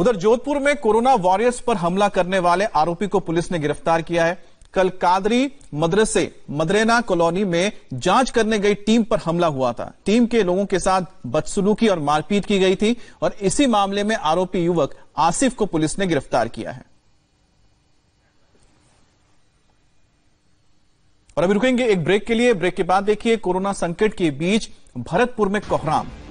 उधर जोधपुर में corona warriors पर हमला करने वाले आरोपी को पुलिस ने गिरफ्तार किया है कल कादरी मदरसे मदरेना कॉलोनी में जांच करने गई टीम पर हमला हुआ था टीम के लोगों के साथ बदसलूकी और मारपीट की गई थी और इसी मामले में आरोपी युवक आसिफ को पुलिस ने गिरफ्तार किया है और अभी रुकेंगे एक ब्रेक के लिए ब्रेक के बाद देखिए कोरोना संकट के बीच भरतपुर में कोहराम